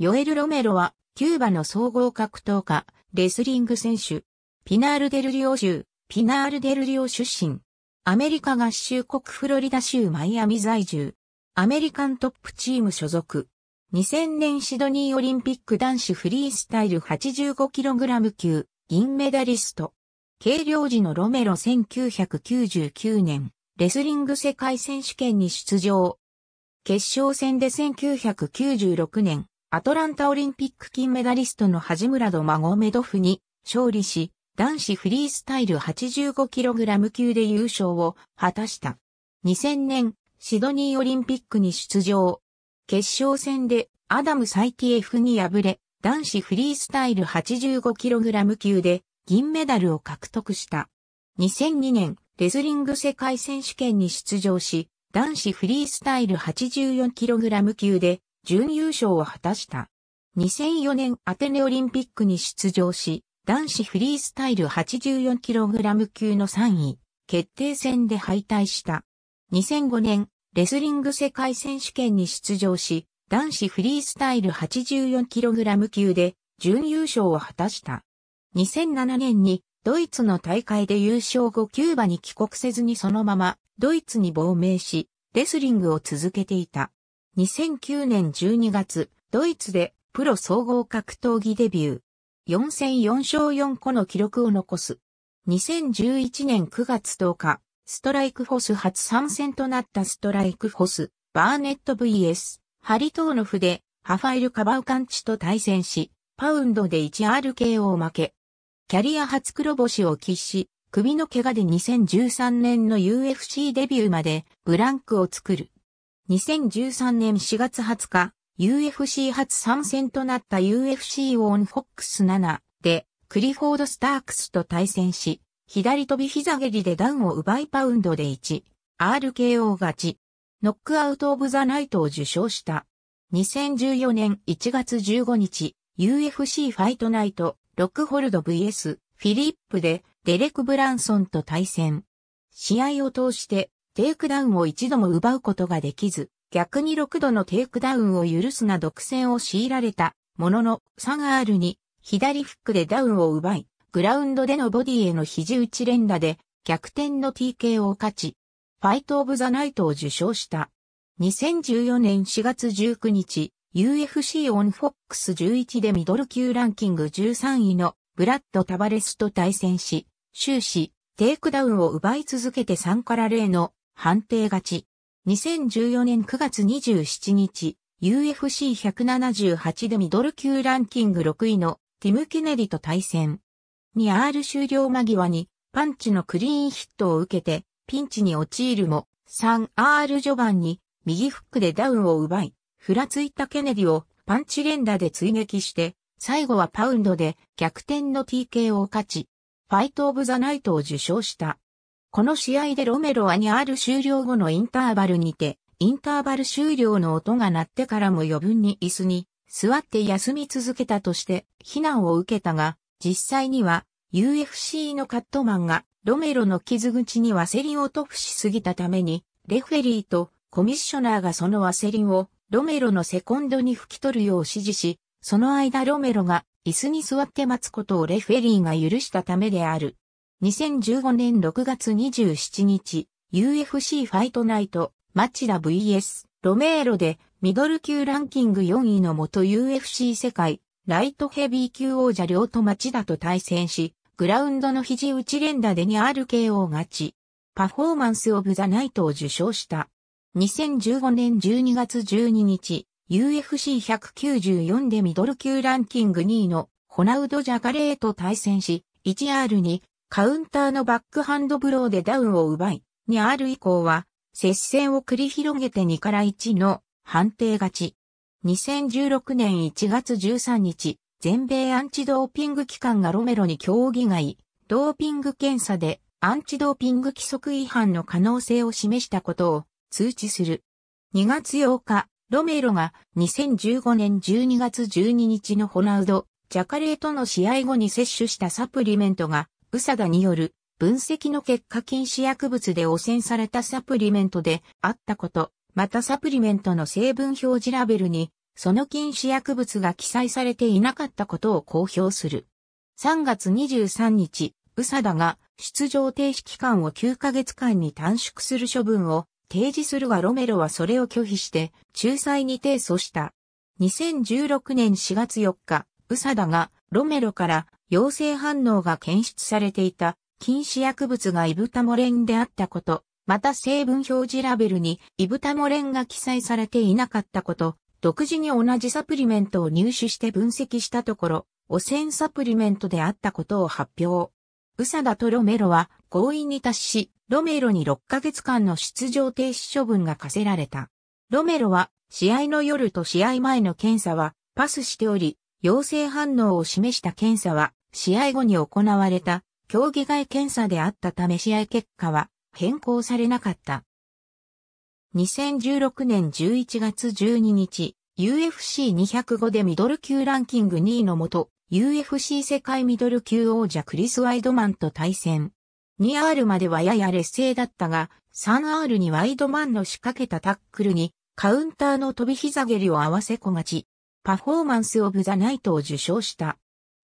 ヨエル・ロメロは、キューバの総合格闘家、レスリング選手、ピナール・デルリオ州、ピナール・デルリオ出身、アメリカ合衆国フロリダ州マイアミ在住、アメリカントップチーム所属、2000年シドニーオリンピック男子フリースタイル 85kg 級、銀メダリスト、軽量時のロメロ1999年、レスリング世界選手権に出場、決勝戦で1996年、アトランタオリンピック金メダリストのハジムラド・マゴメドフに勝利し、男子フリースタイル 85kg 級で優勝を果たした。2000年、シドニーオリンピックに出場。決勝戦でアダム・サイティエフに敗れ、男子フリースタイル 85kg 級で銀メダルを獲得した。2002年、レスリング世界選手権に出場し、男子フリースタイル 84kg 級で準優勝を果たした。2004年アテネオリンピックに出場し、男子フリースタイル 84kg 級の3位、決定戦で敗退した。2005年、レスリング世界選手権に出場し、男子フリースタイル 84kg 級で準優勝を果たした。2007年にドイツの大会で優勝後キューバに帰国せずにそのままドイツに亡命し、レスリングを続けていた。2009年12月、ドイツでプロ総合格闘技デビュー。4戦4勝4個の記録を残す。2011年9月10日、ストライクフォス初参戦となったストライクフォス、バーネット VS、ハリトーノフで、ハファイル・カバウカンチと対戦し、パウンドで 1RKO を負け、キャリア初黒星を喫し、首の怪我で2013年の UFC デビューまでブランクを作る。2013年4月20日、UFC 初参戦となった UFC オンフォックス7で、クリフォード・スタークスと対戦し、左飛び膝蹴りでダウンを奪いパウンドで1、RKO 勝ち、ノックアウト・オブ・ザ・ナイトを受賞した。2014年1月15日、UFC ファイトナイト、ロックホルド VS、フィリップで、デレク・ブランソンと対戦。試合を通して、テイクダウンを一度も奪うことができず、逆に6度のテイクダウンを許すな独占を強いられたものの、サガールに左フックでダウンを奪い、グラウンドでのボディへの肘打ち連打で逆転の TK を勝ち、ファイトオブザナイトを受賞した。2014年4月19日、UFC オンフォックス11でミドル級ランキング13位のブラッド・タバレスと対戦し、終始、テイクダウンを奪い続けて3から0の判定勝ち。2014年9月27日、UFC178 でミドル級ランキング6位のティム・ケネディと対戦。2 r 終了間際にパンチのクリーンヒットを受けてピンチに陥るも 3R 序盤に右フックでダウンを奪い、ふらついたケネディをパンチ連打で追撃して最後はパウンドで逆転の TK を勝ち、ファイト・オブ・ザ・ナイトを受賞した。この試合でロメロはある終了後のインターバルにて、インターバル終了の音が鳴ってからも余分に椅子に座って休み続けたとして非難を受けたが、実際には UFC のカットマンがロメロの傷口にワセリンを塗布しすぎたために、レフェリーとコミッショナーがそのワセリンをロメロのセコンドに拭き取るよう指示し、その間ロメロが椅子に座って待つことをレフェリーが許したためである。2015年6月27日、UFC ファイトナイト、マチラ VS、ロメーロで、ミドル級ランキング4位の元 UFC 世界、ライトヘビー級王者両と町田と対戦し、グラウンドの肘打ち連打で 2RKO 勝ち、パフォーマンスオブザナイトを受賞した。2015年12月12日、UFC194 でミドル級ランキング2位のホナウド・ジャガレーと対戦し、1R にカウンターのバックハンドブローでダウンを奪い、にある以降は、接戦を繰り広げて2から1の判定勝ち。2016年1月13日、全米アンチドーピング機関がロメロに競技外、ドーピング検査でアンチドーピング規則違反の可能性を示したことを通知する。2月8日、ロメロが2015年12月12日のホナウド、ジャカレーとの試合後に摂取したサプリメントが宇佐田による分析の結果禁止薬物で汚染されたサプリメントであったこと、またサプリメントの成分表示ラベルに、その禁止薬物が記載されていなかったことを公表する。3月23日、宇佐田が出場停止期間を9ヶ月間に短縮する処分を提示するがロメロはそれを拒否して仲裁に提訴した。2016年4月4日、宇佐田がロメロから陽性反応が検出されていた禁止薬物がイブタモレンであったこと、また成分表示ラベルにイブタモレンが記載されていなかったこと、独自に同じサプリメントを入手して分析したところ、汚染サプリメントであったことを発表。ウサダとロメロは合意に達し、ロメロに6ヶ月間の出場停止処分が課せられた。ロメロは試合の夜と試合前の検査はパスしており、陽性反応を示した検査は試合後に行われた競技外検査であったため試合結果は変更されなかった。2016年11月12日、UFC205 でミドル級ランキング2位のもと、UFC 世界ミドル級王者クリス・ワイドマンと対戦。2R まではやや劣勢だったが、3R にワイドマンの仕掛けたタックルに、カウンターの飛び膝蹴りを合わせこがち、パフォーマンスオブザナイトを受賞した。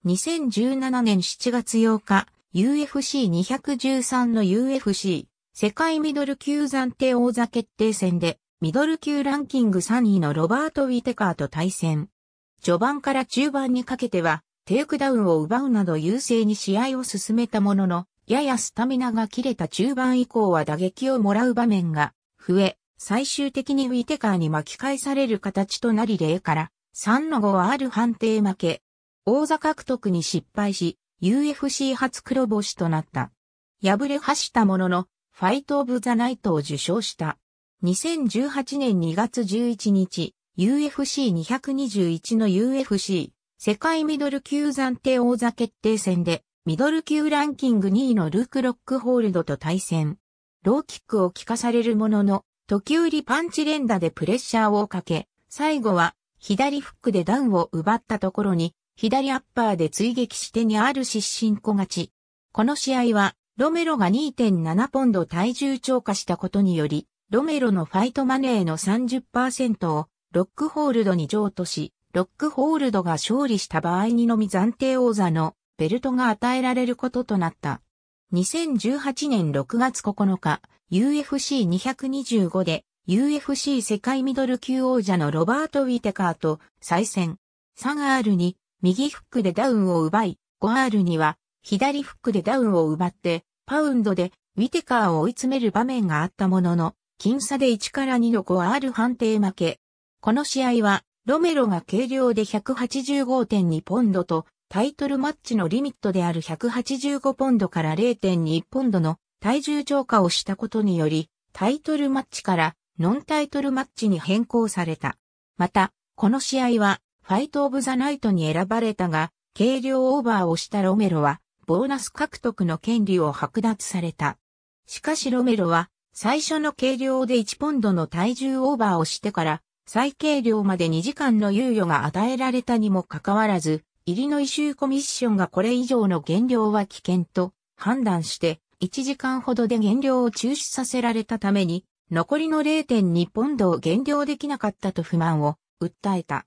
2017年7月8日、UFC213 の UFC 世界ミドル級暫定王座決定戦で、ミドル級ランキング3位のロバート・ウィテカーと対戦。序盤から中盤にかけては、テイクダウンを奪うなど優勢に試合を進めたものの、ややスタミナが切れた中盤以降は打撃をもらう場面が増え、最終的にウィテカーに巻き返される形となり0から3の5はある判定負け、王座獲得に失敗し、UFC 初黒星となった。敗れはしたものの、ファイト・オブ・ザ・ナイトを受賞した。2018年2月11日、UFC221 の UFC 世界ミドル級暫定王座決定戦で、ミドル級ランキング2位のルーク・ロックホールドと対戦。ローキックを効かされるものの、時折パンチ連打でプレッシャーをかけ、最後は左フックでダウンを奪ったところに、左アッパーで追撃してにある失神小勝ち。この試合は、ロメロが2.7ポンド体重超過したことにより、ロメロのファイトマネーの30%をロックホールドに譲渡し、ロックホールドが勝利した場合にのみ暫定王座のベルトが与えられることとなった。2018年6月9日、UFC225 で UFC 世界ミドル級王者のロバート・ウィテカーと再戦。サガールに右フックでダウンを奪い、5R には左フックでダウンを奪って、パウンドでウィテカーを追い詰める場面があったものの、僅差で1から2の 5R 判定負け。この試合は、ロメロが軽量で185.2ポンドと、タイトルマッチのリミットである185ポンドから0.2ポンドの体重超過をしたことにより、タイトルマッチからノンタイトルマッチに変更された。また、この試合はファイト・オブ・ザ・ナイトに選ばれたが、軽量オーバーをしたロメロは、ボーナス獲得の権利を剥奪された。しかしロメロは、最初の軽量で1ポンドの体重オーバーをしてから、最軽量まで2時間の猶予が与えられたにもかかわらず、イリノイ州コミッションがこれ以上の減量は危険と判断して、1時間ほどで減量を中止させられたために、残りの0.2ポンドを減量できなかったと不満を訴えた。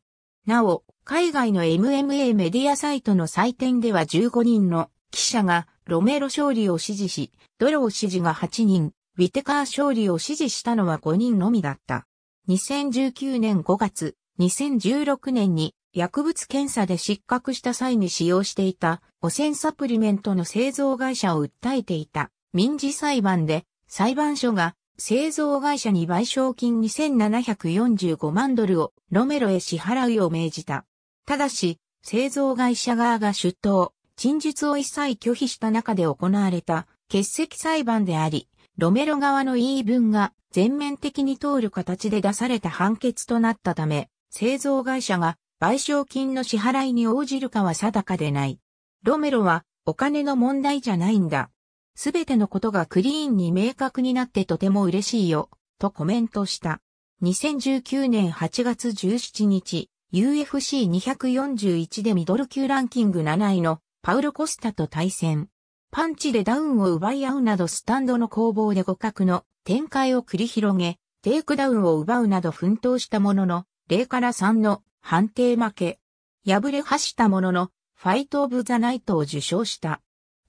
なお、海外の MMA メディアサイトの採点では15人の記者がロメロ勝利を支持し、ドロー支持が8人、ウィテカー勝利を支持したのは5人のみだった。2019年5月、2016年に薬物検査で失格した際に使用していた汚染サプリメントの製造会社を訴えていた民事裁判で裁判所が製造会社に賠償金2745万ドルをロメロへ支払いを命じた。ただし、製造会社側が出頭、陳述を一切拒否した中で行われた欠席裁判であり、ロメロ側の言い分が全面的に通る形で出された判決となったため、製造会社が賠償金の支払いに応じるかは定かでない。ロメロはお金の問題じゃないんだ。すべてのことがクリーンに明確になってとても嬉しいよ、とコメントした。2019年8月17日、UFC241 でミドル級ランキング7位のパウロ・コスタと対戦。パンチでダウンを奪い合うなどスタンドの攻防で互角の展開を繰り広げ、テイクダウンを奪うなど奮闘したものの、0から3の判定負け。敗れはしたものの、ファイト・オブ・ザ・ナイトを受賞した。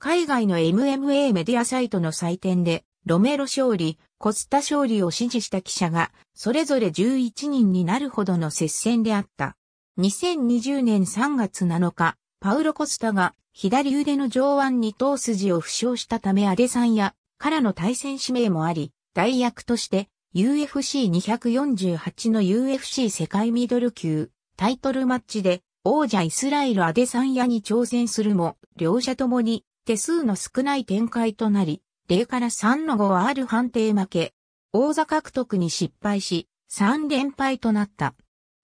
海外の MMA メディアサイトの採点で、ロメロ勝利、コスタ勝利を支持した記者が、それぞれ11人になるほどの接戦であった。2020年3月7日、パウロ・コスタが左腕の上腕に頭筋を負傷したためアデサンヤからの対戦指名もあり、代役として UFC248 の UFC 世界ミドル級タイトルマッチで王者イスラエルアデサンヤに挑戦するも、両者ともに手数の少ない展開となり、0から3の5はある判定負け、王座獲得に失敗し、3連敗となった。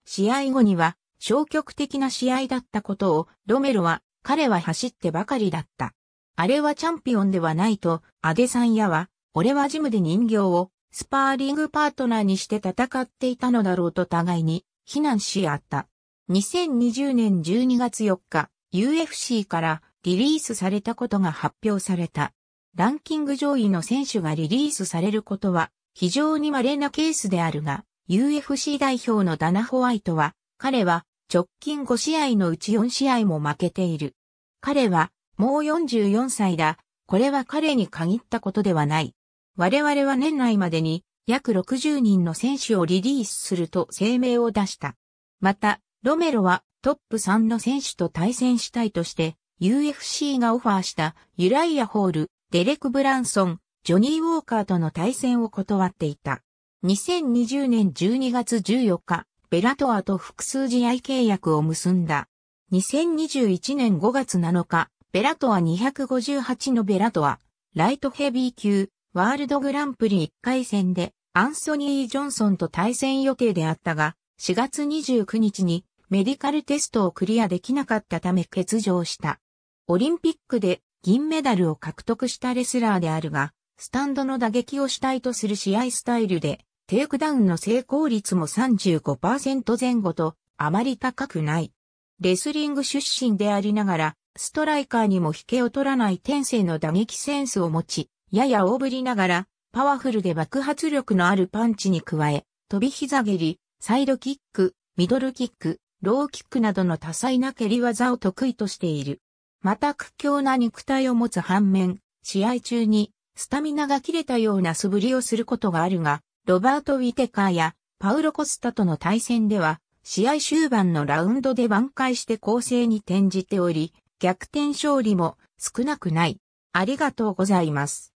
試合後には、消極的な試合だったことを、ロメロは、彼は走ってばかりだった。あれはチャンピオンではないと、アデサンヤは、俺はジムで人形を、スパーリングパートナーにして戦っていたのだろうと互いに、非難し合った。2020年12月4日、UFC からリリースされたことが発表された。ランキング上位の選手がリリースされることは非常に稀なケースであるが、UFC 代表のダナ・ホワイトは、彼は直近5試合のうち4試合も負けている。彼はもう44歳だ。これは彼に限ったことではない。我々は年内までに約60人の選手をリリースすると声明を出した。また、ロメロはトップ3の選手と対戦したいとして、UFC がオファーしたユライア・ホール、デレク・ブランソン、ジョニー・ウォーカーとの対戦を断っていた。2020年12月14日、ベラトアと複数試合契約を結んだ。2021年5月7日、ベラトア258のベラトア、ライトヘビー級、ワールドグランプリ1回戦で、アンソニー・ジョンソンと対戦予定であったが、4月29日にメディカルテストをクリアできなかったため欠場した。オリンピックで銀メダルを獲得したレスラーであるが、スタンドの打撃を主体とする試合スタイルで、テイクダウンの成功率も35%前後と、あまり高くない。レスリング出身でありながら、ストライカーにも引けを取らない天性の打撃センスを持ち、やや大ぶりながら、パワフルで爆発力のあるパンチに加え、飛び膝蹴り、サイドキック、ミドルキック、ローキックなどの多彩な蹴り技を得意としている。また屈強な肉体を持つ反面、試合中にスタミナが切れたような素振りをすることがあるが、ロバート・ウィテカーやパウロ・コスタとの対戦では、試合終盤のラウンドで挽回して攻勢に転じており、逆転勝利も少なくない。ありがとうございます。